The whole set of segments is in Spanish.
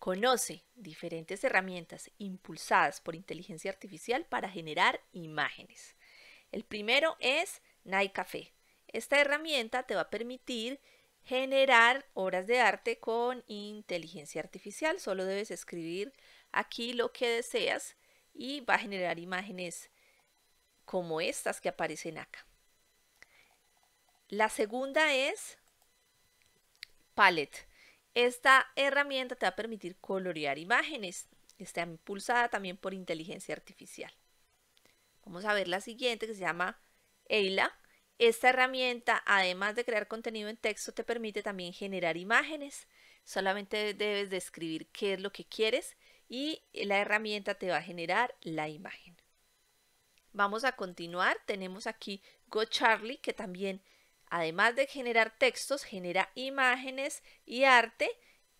Conoce diferentes herramientas impulsadas por inteligencia artificial para generar imágenes. El primero es Night Café. Esta herramienta te va a permitir generar obras de arte con inteligencia artificial. Solo debes escribir aquí lo que deseas y va a generar imágenes como estas que aparecen acá. La segunda es Palette. Esta herramienta te va a permitir colorear imágenes. Está impulsada también por inteligencia artificial. Vamos a ver la siguiente que se llama Eila. Esta herramienta, además de crear contenido en texto, te permite también generar imágenes. Solamente debes describir qué es lo que quieres y la herramienta te va a generar la imagen. Vamos a continuar. Tenemos aquí GoCharlie, que también Además de generar textos, genera imágenes y arte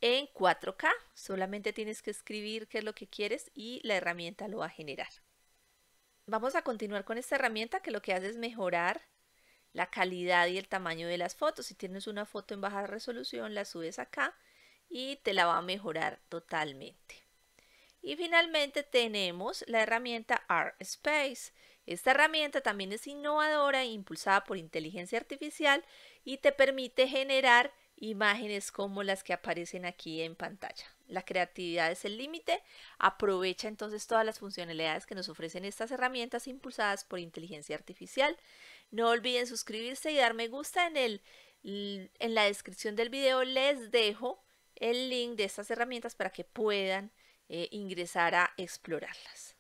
en 4K. Solamente tienes que escribir qué es lo que quieres y la herramienta lo va a generar. Vamos a continuar con esta herramienta que lo que hace es mejorar la calidad y el tamaño de las fotos. Si tienes una foto en baja resolución, la subes acá y te la va a mejorar totalmente. Y finalmente tenemos la herramienta R-Space. Esta herramienta también es innovadora e impulsada por inteligencia artificial y te permite generar imágenes como las que aparecen aquí en pantalla. La creatividad es el límite. Aprovecha entonces todas las funcionalidades que nos ofrecen estas herramientas impulsadas por inteligencia artificial. No olviden suscribirse y dar me gusta en, el, en la descripción del video. Les dejo el link de estas herramientas para que puedan eh, ingresar a explorarlas.